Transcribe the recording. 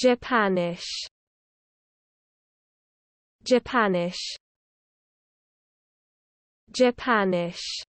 Japanish Japanish Japanish